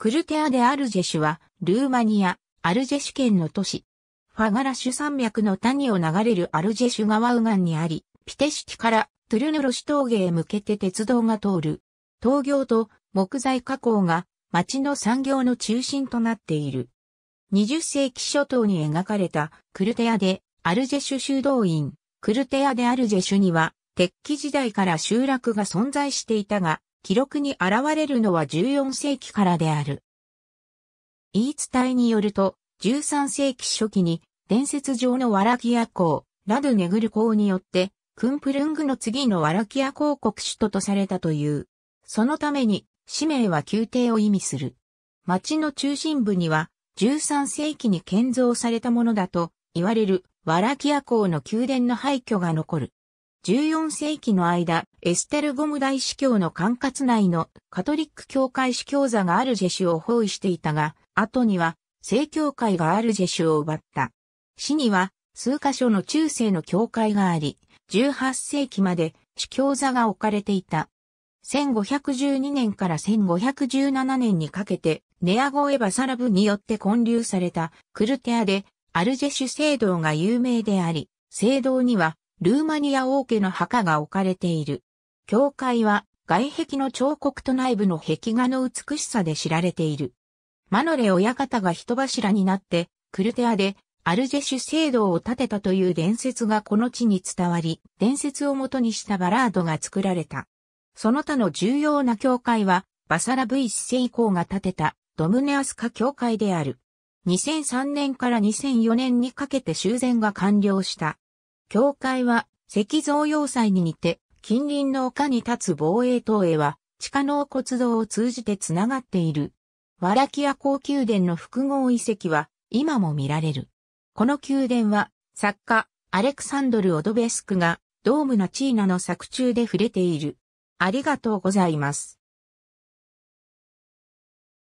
クルテア・デ・アルジェシュは、ルーマニア、アルジェシュ県の都市。ファガラシュ山脈の谷を流れるアルジェシュ川右岸にあり、ピテシキからトゥルヌロシ峠へ向けて鉄道が通る。陶業と木材加工が町の産業の中心となっている。20世紀初頭に描かれたクルテア・デ・アルジェシュ修道院、クルテア・デ・アルジェシュには、鉄器時代から集落が存在していたが、記録に現れるのは14世紀からである。言い伝えによると、13世紀初期に伝説上のワラキア公、ラドネグル公によって、クンプルングの次のワラキア公国首都とされたという。そのために、氏名は宮廷を意味する。町の中心部には、13世紀に建造されたものだと言われるワラキア公の宮殿の廃墟が残る。14世紀の間、エステルゴム大司教の管轄内のカトリック教会司教座があるジェシュを包囲していたが、後には正教会があるジェシュを奪った。市には数カ所の中世の教会があり、18世紀まで司教座が置かれていた。1512年から1517年にかけて、ネアゴ・エバサラブによって建立されたクルテアでアルジェシュ聖堂が有名であり、聖堂にはルーマニア王家の墓が置かれている。教会は外壁の彫刻と内部の壁画の美しさで知られている。マノレ親方が人柱になって、クルテアでアルジェシュ聖堂を建てたという伝説がこの地に伝わり、伝説をもとにしたバラードが作られた。その他の重要な教会は、バサラブイスセイ公が建てたドムネアスカ教会である。2003年から2004年にかけて修繕が完了した。教会は石造要塞に似て近隣の丘に立つ防衛塔へは地下納骨堂を通じて繋がっている。ワラキア高宮殿の複合遺跡は今も見られる。この宮殿は作家アレクサンドル・オドベスクがドームナチーナの作中で触れている。ありがとうございます。